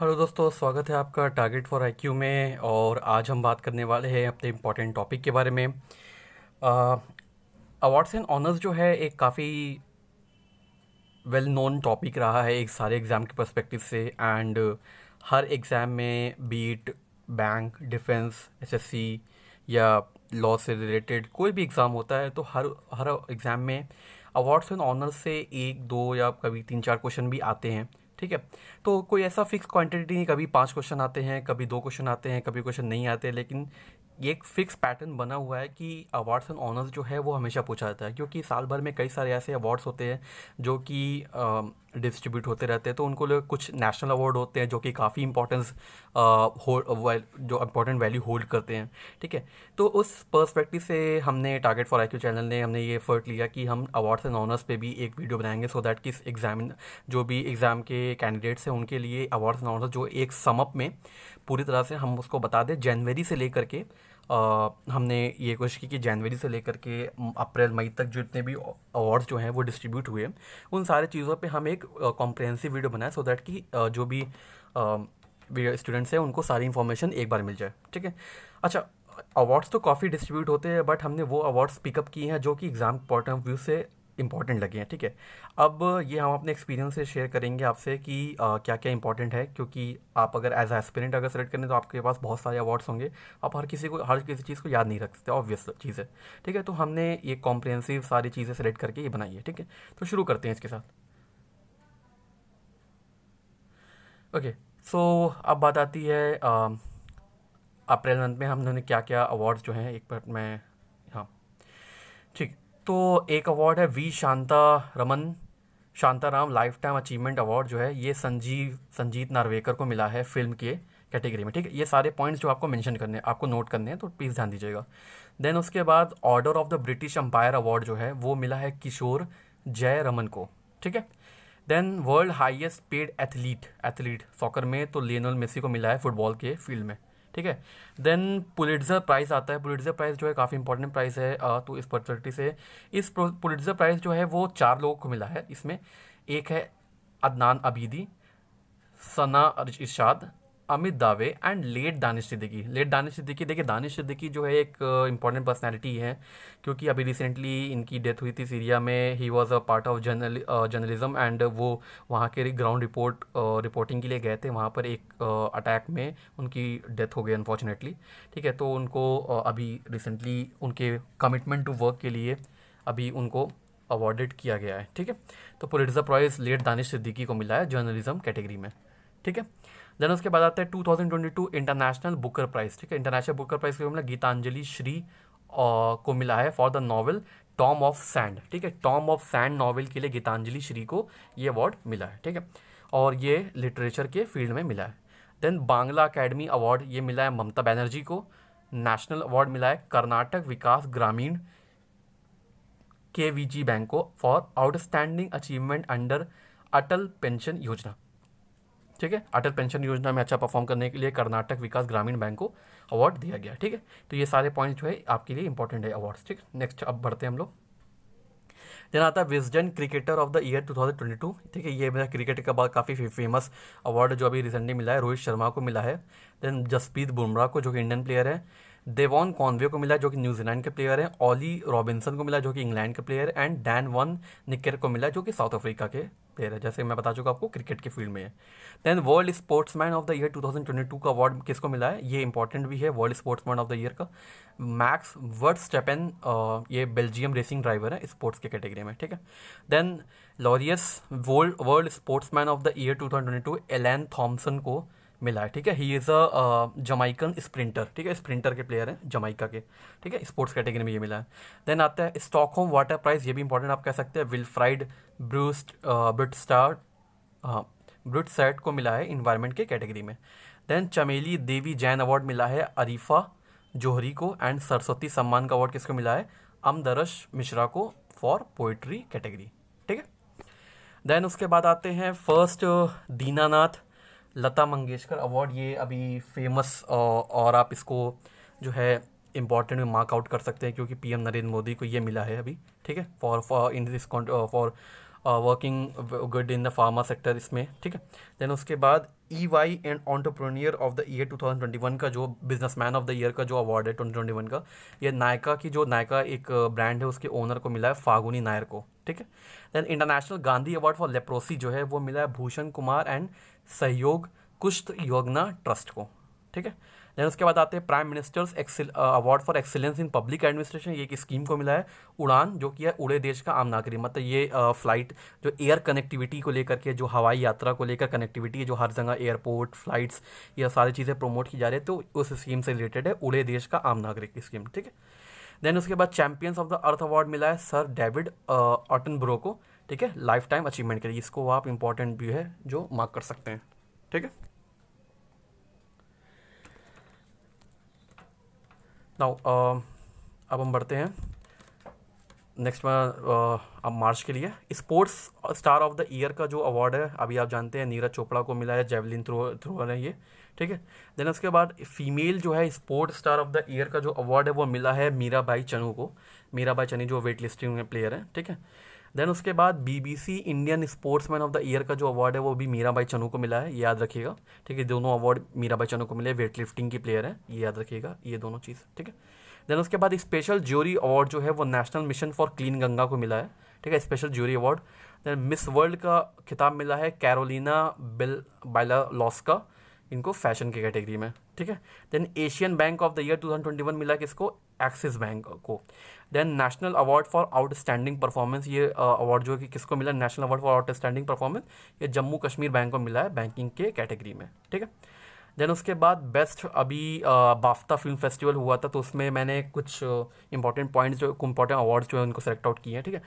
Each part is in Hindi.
हेलो दोस्तों स्वागत है आपका टारगेट फॉर आई क्यू में और आज हम बात करने वाले हैं अपने इम्पॉर्टेंट टॉपिक के बारे में अवार्ड्स एंड ऑनर्स जो है एक काफ़ी वेल नोन टॉपिक रहा है एक सारे एग्ज़ाम के पर्सपेक्टिव से एंड हर एग्ज़ाम में बीट बैंक डिफेंस एसएससी या लॉ से रिलेटेड कोई भी एग्ज़ाम होता है तो हर हर एग्ज़ाम में अवार्ड्स एंड ऑनर्स से एक दो या कभी तीन चार क्वेश्चन भी आते हैं ठीक है तो कोई ऐसा फिक्स क्वांटिटी नहीं कभी पाँच क्वेश्चन आते हैं कभी दो क्वेश्चन आते हैं कभी क्वेश्चन नहीं आते लेकिन ये एक फिक्स पैटर्न बना हुआ है कि अवार्ड्स एंड ऑनर्स जो है वो हमेशा पूछा जाता है क्योंकि साल भर में कई सारे ऐसे अवार्ड्स होते हैं जो कि डिस्ट्रीब्यूट होते रहते हैं तो उनको लोग कुछ नेशनल अवार्ड होते हैं जो कि काफ़ी इंपॉर्टेंस जो इंपॉर्टेंट वैल्यू होल्ड करते हैं ठीक है तो उस पर्सपेक्टिव से हमने टारगेट फॉर आई चैनल ने हमने ये एफर्ट लिया कि हम अवार्ड्स एंड ऑनर्स पे भी एक वीडियो बनाएंगे सो दैट किस एग्जाम जो भी एग्ज़ाम के कैंडिडेट्स हैं उनके लिए अवार्ड्स एंड ऑनर्स जो एक समअप में पूरी तरह से हम उसको बता दें जनवरी से लेकर के आ, हमने ये कोशिश की कि जनवरी से लेकर के अप्रैल मई तक जितने भी अवार्ड्स जो हैं वो डिस्ट्रीब्यूट हुए उन सारे चीज़ों पे हम एक कॉम्प्रहेंसिव वीडियो बनाए सो दैट कि आ, जो भी स्टूडेंट्स हैं उनको सारी इन्फॉर्मेशन एक बार मिल जाए ठीक है अच्छा अवार्ड्स तो काफ़ी डिस्ट्रीब्यूट होते हैं बट हमने वो अवार्ड्स पिकअप किए हैं जो कि एग्ज़ाम पॉइंट ऑफ व्यू से इंपॉर्टेंट लगे हैं ठीक है अब ये हम अपने एक्सपीरियंस से शेयर करेंगे आपसे कि आ, क्या क्या इंपॉर्टेंट है क्योंकि आप अगर एज एस्पिरेंट अगर सेलेक्ट करें तो आपके पास बहुत सारे अवार्ड्स होंगे आप हर किसी को हर किसी चीज़ को याद नहीं रख सकते ऑब्वियस चीज़ है ठीक है तो हमने ये कॉम्प्रिहेंसिव सारी चीज़ें सेलेक्ट करके ये बनाई है ठीक है तो शुरू करते हैं इसके साथ ओके okay, सो so, अब बात आती है अप्रैल मंथ में हमने क्या क्या अवार्ड्स जो हैं एक पर मैं हाँ ठीक तो एक अवार्ड है V Shanta Raman Shantaram lifetime achievement award जो है ये संजीव संजीत नार्वेकर को मिला है फिल्म के कैटेगरी में ठीक है ये सारे पॉइंट्स जो आपको मेंशन करने हैं आपको नोट करने हैं तो प्लीज़ ध्यान दीजिएगा देन उसके बाद order of the British empire award जो है वो मिला है किशोर जय रमन को ठीक है then world highest paid athlete athlete soccer में तो लियोनल मेसी को मिला है फुटबॉल के फील्ड में ठीक है देन पुलिट्जर प्राइज़ आता है पुलिट्जर प्राइज़ जो है काफ़ी इंपॉर्टेंट प्राइज़ है तो इस पर्सनलिटी से इस पुलिट्जर प्राइज़ जो है वो चार लोगों को मिला है इसमें एक है अदनान अबीदी सना Irshad Amit Dave and late Danish Siddiqui late Danish Siddiqui देखिए दानिश सिद्दीकी जो है एक इंपॉर्टेंट uh, पर्सनैलिटी है क्योंकि अभी रिसेंटली इनकी डेथ हुई थी सीरिया में he was a part of journal journalism and वो वहाँ के ग्राउंड रिपोर्ट रिपोर्टिंग के लिए गए थे वहाँ पर एक अटैक uh, में उनकी डेथ हो गई अनफॉर्चुनेटली ठीक है तो उनको uh, अभी रिसेंटली उनके कमिटमेंट टू वर्क के लिए अभी उनको अवार्डेड किया गया है ठीक है तो Pulitzer prize late Danish Siddiqui को मिला है जर्नलिज्म कैटेगरी में ठीक है देन उसके बाद आता है 2022 इंटरनेशनल बुकर प्राइज ठीक है इंटरनेशनल बुकर प्राइज के मिला मतलब गीतांजलि श्री को मिला है for the novel tomb of sand ठीक है टॉम ऑफ सैंड नॉवल के लिए गीतांजलि श्री को ये अवार्ड मिला है ठीक है और ये लिटरेचर के फील्ड में मिला है देन बांग्ला अकेडमी अवार्ड ये मिला है ममता बनर्जी को नेशनल अवार्ड मिला है Karnataka Vikas Grameen K V G bank को for outstanding achievement under Atal pension Yojana ठीक है अटल पेंशन योजना में अच्छा परफॉर्म करने के लिए कर्नाटक विकास ग्रामीण बैंक को अवार्ड दिया गया ठीक है तो ये सारे पॉइंट जो है आपके लिए इंपॉर्टेंट है अवार्ड ठीक नेक्स्ट अब बढ़ते हैं हम लोग देन आता है Wisden cricketer of the year 2022 ठीक है ये मेरा क्रिकेट का बाद काफ़ी फेमस अवार्ड जो अभी रिसेंटली मिला है रोहित शर्मा को मिला है देन जसप्रीत बुमराह को जो कि इंडियन प्लेयर है देवॉन कॉन्वे को मिला जो कि न्यूजीलैंड के प्लेयर हैं ऑली रॉबिन्सन को मिला जो कि इंग्लैंड के प्लेयर एंड डैन वन निकर को मिला जो कि साउथ अफ्रीका के प्लेयर है जैसे मैं बता चुका आपको क्रिकेट के फील्ड में है then world sportsman of the year 2022 का अवार्ड किसको मिला है ये इंपॉर्टेंट भी है world sportsman of the year का मैक्स वर्ड स्टेपन ये बेल्जियम रेसिंग ड्राइवर है स्पोर्ट्स के कैटेगरी में ठीक है then Laureus world world man of the year two thousand twenty two Elaine Thompson को मिला है ठीक है ही इज़ अ जमाइकन स्प्रिंटर ठीक है स्प्रिंटर के प्लेयर हैं जमाइका के ठीक है स्पोर्ट्स कैटेगरी में ये मिला है देन आता है स्टॉकहोम वाटर प्राइज ये भी इंपॉर्टेंट आप कह सकते हैं विल फ्राइड ब्रूस्ट ब्रिट स्टार ब्रिट सेट को मिला है इन्वायरमेंट के कैटेगरी में देन चमेली देवी जैन अवार्ड मिला है अरीफा जोहरी को एंड सरस्वती सम्मान का अवार्ड किसको मिला है अमदरश मिश्रा को फॉर पोइट्री कैटेगरी ठीक है देन उसके बाद आते हैं first Dinanath uh, Lata Mangeshkar award ये अभी फेमस और आप इसको जो है इम्पॉर्टेंट मार्कआउट मार्क आउट कर सकते हैं क्योंकि पीएम नरेंद्र मोदी को ये मिला है अभी ठीक है for for in this for working good in the pharma sector इसमें ठीक है देन उसके बाद E Y and entrepreneur of the year 2021 का जो बिजनेसमैन ऑफ द ईयर का जो अवार्ड है 2021 का ये नायका की जो नायका एक ब्रांड uh, है उसके ओनर को मिला है फागुनी नायर को ठीक है then international Gandhi award for leprosy जो है वो मिला है भूषण कुमार एंड सहयोग कुश्त योगना ट्रस्ट को ठीक है देन उसके बाद आते हैं prime ministers award for excellence in public administration ये एक स्कीम को मिला है उड़ान जो कि है उड़े देश का आम नागरिक मतलब ये फ्लाइट uh, जो एयर कनेक्टिविटी को लेकर के जो हवाई यात्रा को लेकर कनेक्टिविटी है जो हर जगह एयरपोर्ट फ्लाइट्स ये सारी चीज़ें प्रमोट की जा रही है तो उस स्कीम से रिलेटेड है उड़े देश का आम नागरिक स्कीम ठीक है देन उसके बाद champions of the earth award मिला है सर डेविड ऑटन ब्रो को ठीक है लाइफ टाइम अचीवमेंट के लिए इसको आप इंपॉर्टेंट भी है जो मार्क कर सकते हैं ठीक है नाउ अब हम बढ़ते हैं नेक्स्ट में अब मार्च के लिए sports star of the year का जो अवार्ड है अभी आप जानते हैं नीरज चोपड़ा को मिला है जेवलिन थ्रो थ्रोअर है ये ठीक है देन उसके बाद फीमेल जो है sports star of the year का जो अवार्ड है वो मिला है मीरा भाई चनू को मीरा भाई चनी जो वेट लिस्टिंग में प्लेयर हैं ठीक है देन उसके बाद BBC Indian sportsman of the year का जो अवार्ड है वो भी मीरा बाई चनू को मिला है याद रखिएगा ठीक है दोनों अवार्ड मीरा बाई चनू को मिले वेट लिफ्टिंग की प्लेयर है ये याद रखिएगा ये दोनों चीज़ ठीक है देन उसके बाद स्पेशल ज्यूरी अवार्ड जो है वो national mission for clean Ganga को मिला है ठीक है special jury award then miss world का खिताब मिला है कैरोलिना बिल बाइला लॉस का इनको फैशन की कैटेगरी में ठीक है then Asian bank of the year 2021 मिला किसको एक्सिस बैंक को then national award for outstanding performance ये अवार्ड जो है कि किसको मिला national award for outstanding performance ये जम्मू कश्मीर बैंक को मिला है बैंकिंग के कैटेगरी में ठीक है देन उसके बाद बेस्ट अभी बाफ्ता फिल्म फेस्टिवल हुआ था तो उसमें मैंने कुछ इंपॉर्टेंट पॉइंट्स जो इंपॉर्टेंट अवार्ड्स जो है उनको सेलेक्ट आउट किए हैं ठीक है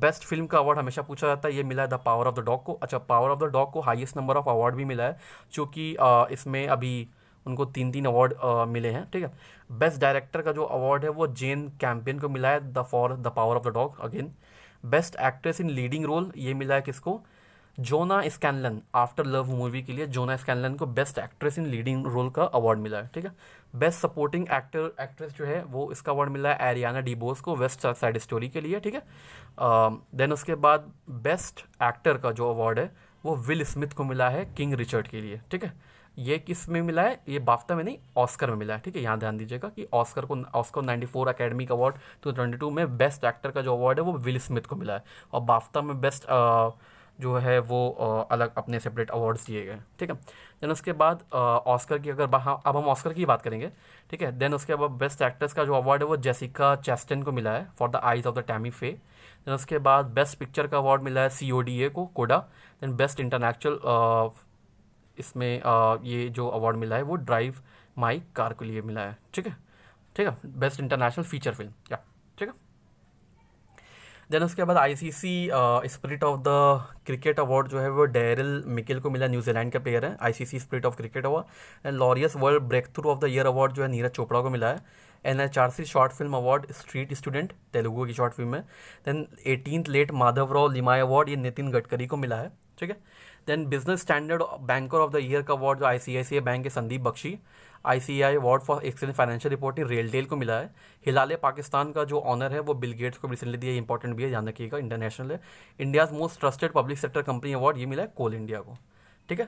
बेस्ट फिल्म का अवार्ड हमेशा पूछा जाता है ये मिला है the power of the dog को अच्छा पावर ऑफ द डॉग को हाइस्ट नंबर ऑफ अवार्ड भी मिला है चूँकि इसमें अभी उनको तीन तीन अवार्ड मिले हैं ठीक है बेस्ट डायरेक्टर का जो अवार्ड है वो जेन कैंपियन को मिला है the for the power of the dog again best actress in leading role ये मिला है किसको Joanna Scanlon after love movie के लिए जोना स्कैनलन को best actress in leading role का अवार्ड मिला है ठीक है बेस्ट सपोर्टिंग एक्टर एक्ट्रेस जो है वो इसका अवार्ड मिला है एरियाना डीबोस को वेस्ट साइड स्टोरी के लिए ठीक है देन उसके बाद बेस्ट एक्टर का जो अवार्ड है वो विल स्मिथ को मिला है किंग रिचर्ड के लिए ठीक है ये किस में मिला है ये बाफ्ता में नहीं ऑस्कर में मिला है ठीक है यहाँ ध्यान दीजिएगा कि ऑस्कर को Oscar 94 four academic award two में बेस्ट एक्टर का जो अवार्ड है वो विल स्मिथ को मिला है और बाफ्ता में बेस्ट आ, जो है वो अलग अपने सेपरेट अवार्ड्स दिए गए ठीक है देन उसके बाद ऑस्कर की अगर अब हम ऑस्कर की बात करेंगे ठीक है देन उसके बाद बेस्ट एक्ट्रेस का जो अवार्ड है वो जेसिका चेस्टन को मिला है for the eyes of the Tammy Faye then उसके बाद बेस्ट पिक्चर का अवार्ड मिला है सी ओ डी ए को कोडा देन बेस्ट इंटरनेशनल इसमें ये जो अवार्ड मिला है वो ड्राइव माई कार के लिए मिला है ठीक है ठीक है बेस्ट इंटरनेशनल फीचर फिल्म या देन उसके बाद ICC spirit of the cricket award जो है वो डेरिल मिकेल को मिला न्यूजीलैंड का प्लेयर है ICC spirit of cricket award and Laureus world breakthrough of the year award जो है नीरज चोपड़ा को मिला है N H R C short film award street student Telugu की शॉर्ट फिल्म है then eighteen late Madhavrao Limaye award ये नितिन गडकरी को मिला है ठीक है then business standard banker of the year का अवार्ड जो I C I C I bank के Sandeep Bakhshi ICI award for excellence financial reporting RailTel को मिला है हिलाले पाकिस्तान का जो ऑनर है वो बिल गेट्स को रिसेंटली दिया इंपॉर्टेंट भी है ध्यान रखिएगा इंटरनेशनल है India's most trusted public sector company award ये मिला है कोल इंडिया को ठीक है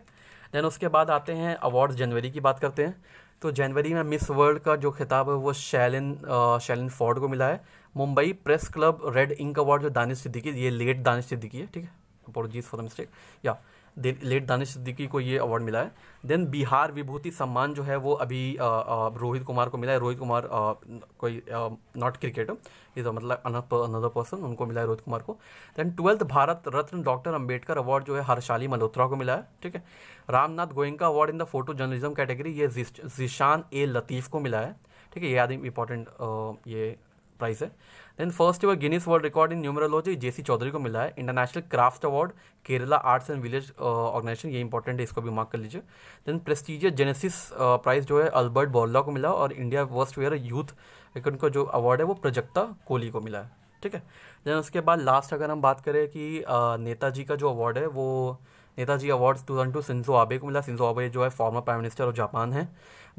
देन उसके बाद आते हैं अवार्ड जनवरी की बात करते हैं तो जनवरी में मिस वर्ल्ड का जो खिताब है वो शैलिन शैलिन फोर्ड को मिला है Mumbai press club red ink award जो दानिश सिद्दीकी ये लेट दानिश सिद्दीकी है ठीक है फॉर द मिस्टेक या yeah. लेट दानिश सिद्दीकी को ये अवार्ड मिला है देन बिहार विभूति सम्मान जो है वो अभी रोहित कुमार को मिला है रोहित कुमार आ, कोई नॉट क्रिकेटर इज मतलब अनदर पर्सन उनको मिला है रोहित कुमार को then twelfth Bharat Ratna doctor Ambedkar award जो है हर्षाली मल्होत्रा को मिला है ठीक है Ramnath Goenka award in the photo journalism category ये जिशान ए लतीफ़ को मिला है ठीक है ये आदमी इंपॉर्टेंट ये प्राइस है देन फर्स्ट वो Guinness world record in numerology J C Chaudhary को मिला है international craft award Kerala arts and village organisation ये इंपॉर्टेंट है इसको भी मार्क कर लीजिए देन प्रेस्टिजियस जेनेसिस प्राइज जो है अल्बर्ट बोर्ला को मिला और इंडिया वर्स्ट वेयर यूथ का जो अवार्ड है वो प्रजक्ता कोहली को मिला है ठीक है देन उसके बाद लास्ट अगर हम बात करें कि नेताजी uh, का जो अवार्ड है वो Netaji awards two thousand two Shinzo Abe को मिला सिंजो आबे जो है former prime minister of Japan है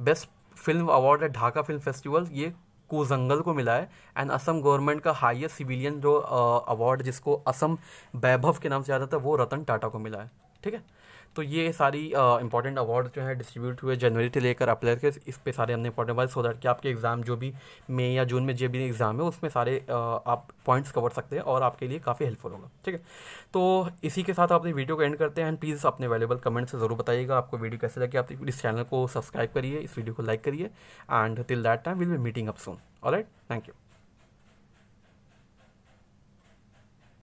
बेस्ट फिल्म अवार्ड है ढाका फिल्म फेस्टिवल ये कुजंगल को मिला है एंड असम गवर्नमेंट का हाईएस्ट सिविलियन जो अवार्ड जिसको असम वैभव के नाम से आता था वो रतन टाटा को मिला है ठीक है तो ये सारी इंपॉर्टेंट अवार्ड जो है डिस्ट्रीब्यूट हुए जनवरी से लेकर अप्रैल के इस पे सारे हमने इंपॉर्टेंट अवार्ड सो दैट कि आपके एग्ज़ाम जो भी मई या जून में जो भी एग्ज़ाम है उसमें सारे uh, आप पॉइंट्स कवर सकते हैं और आपके लिए काफ़ी हेल्पफुल होगा ठीक है तो इसी के साथ अपनी वीडियो को एंड करते हैं एंड प्लीज़ अपने अवेलेबल कमेंट्स ज़रूर बताइएगा आपको वीडियो कैसे लगे आप इस चैनल को सब्सक्राइब करिए इस वीडियो को लाइक करिए and till that time will be meeting up soon all right thank you